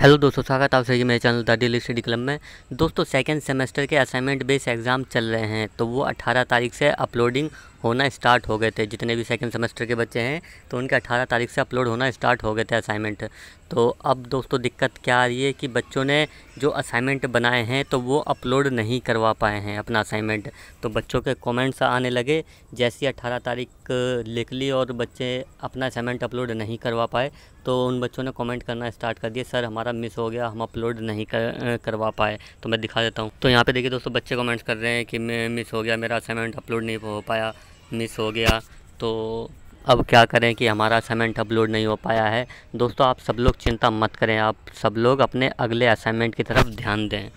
hello दोस्तों स्वागत आप सभी मेरे channel the daily study club में दोस्तों सेकेंड सेमेस्टर के असाइनमेंट बेस एग्ज़ाम चल रहे हैं तो वो 18 तारीख से अपलोडिंग होना स्टार्ट हो गए थे जितने भी सेकंड सेमेस्टर के बच्चे हैं तो उनके 18 तारीख से अपलोड होना स्टार्ट हो गए थे असाइनमेंट तो अब दोस्तों दिक्कत क्या आ रही है कि बच्चों ने जो असाइनमेंट बनाए हैं तो वो अपलोड नहीं करवा पाए हैं अपना असाइनमेंट तो बच्चों के कमेंट्स आने लगे जैसी अट्ठारह तारीख लिख ली और बच्चे अपना असाइनमेंट अपलोड नहीं करवा पाए तो उन बच्चों ने कमेंट करना स्टार्ट कर दिया सर हमारा मिस हो गया हम अपलोड नहीं कर करवा पाए तो मैं दिखा देता हूँ तो यहाँ पे देखिए दोस्तों बच्चे कमेंट्स कर रहे हैं कि मिस हो गया मेरा असाइनमेंट अपलोड नहीं हो पाया मिस हो गया तो अब क्या करें कि हमारा असाइनमेंट अपलोड नहीं हो पाया है दोस्तों आप सब लोग चिंता मत करें आप सब लोग अपने अगले असाइनमेंट की तरफ ध्यान दें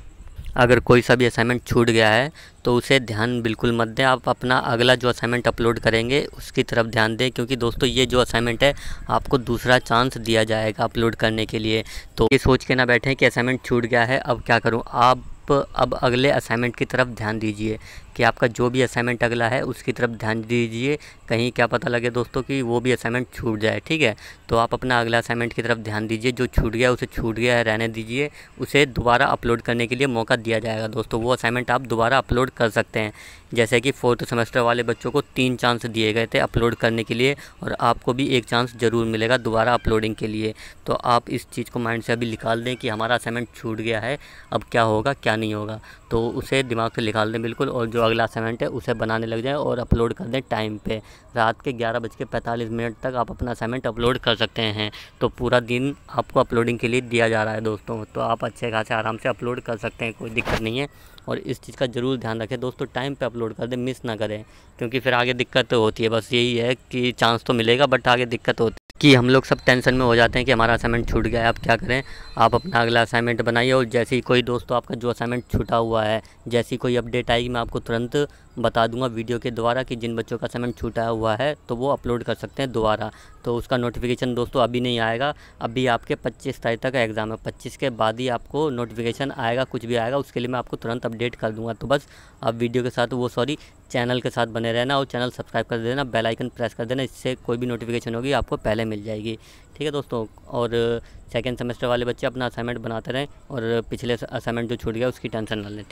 अगर कोई सा भी असाइनमेंट छूट गया है तो उसे ध्यान बिल्कुल मत दें आप अपना अगला जो असाइनमेंट अपलोड करेंगे उसकी तरफ ध्यान दें क्योंकि दोस्तों ये जो असाइनमेंट है आपको दूसरा चांस दिया जाएगा अपलोड करने के लिए तो ये सोच के ना बैठें कि असाइनमेंट छूट गया है अब क्या करूँ आप अब अगले असाइनमेंट की तरफ ध्यान दीजिए कि आपका जो भी असाइनमेंट अगला है उसकी तरफ ध्यान दीजिए कहीं क्या पता लगे दोस्तों कि वो भी असाइनमेंट छूट जाए ठीक है तो आप अपना अगला असाइनमेंट की तरफ ध्यान दीजिए जो छूट गया उसे छूट गया है रहने दीजिए उसे दोबारा अपलोड करने के लिए मौका दिया जाएगा दोस्तों वो असाइनमेंट आप दोबारा अपलोड कर सकते हैं जैसे कि फोर्थ सेमेस्टर वाले बच्चों को तीन चांस दिए गए थे अपलोड करने के लिए और आपको भी एक चांस ज़रूर मिलेगा दोबारा अपलोडिंग के लिए तो आप इस चीज़ को माइंड से अभी निकाल दें कि हमारा असाइनमेंट छूट गया है अब क्या होगा क्या नहीं होगा तो उसे दिमाग से निकाल दें बिल्कुल और जो जो अगला असाइनमेंट है उसे बनाने लग जाए और अपलोड कर दें टाइम पर रात के ग्यारह बज के पैंतालीस मिनट तक आप अपना असाइनमेंट अपलोड कर सकते हैं तो पूरा दिन आपको अपलोडिंग के लिए दिया जा रहा है दोस्तों तो आप अच्छे खासे आराम से अपलोड कर सकते हैं कोई दिक्कत नहीं है और इस चीज़ का ज़रूर ध्यान रखें दोस्तों टाइम पे अपलोड कर दें मिस ना करें क्योंकि फिर आगे दिक्कत तो होती है बस यही है कि चांस तो मिलेगा बट आगे दिक्कत होती है कि हम लोग सब टेंशन में हो जाते हैं कि हमारा असाइनमेंट छूट गया है आप क्या करें आप अपना अगला असाइनमेंट बनाइए और जैसे ही कोई दोस्तों आपका जो असाइनमेंट छूटा हुआ है जैसी कोई अपडेट आएगी मैं आपको तुरंत बता दूंगा वीडियो के द्वारा कि जिन बच्चों का असाइनमेंट छूटा हुआ है तो वो अपलोड कर सकते हैं दोबारा तो उसका नोटिफिकेशन दोस्तों अभी नहीं आएगा अभी आपके पच्चीस तारीख तक एग्ज़ाम है पच्चीस के बाद ही आपको नोटिफिकेशन आएगा कुछ भी आएगा उसके लिए मैं आपको तुरंत अपडेट कर दूंगा तो बस आप वीडियो के साथ वो सॉरी चैनल के साथ बने रहना और चैनल सब्सक्राइब कर देना बेल आइकन प्रेस कर देना इससे कोई भी नोटिफिकेशन होगी आपको पहले मिल जाएगी ठीक है दोस्तों और सेकेंड सेमेस्टर वाले बच्चे अपना असाइनमेंट बनाते रहें और पिछले असाइनमेंट जो छूट गया उसकी टेंशन ना लें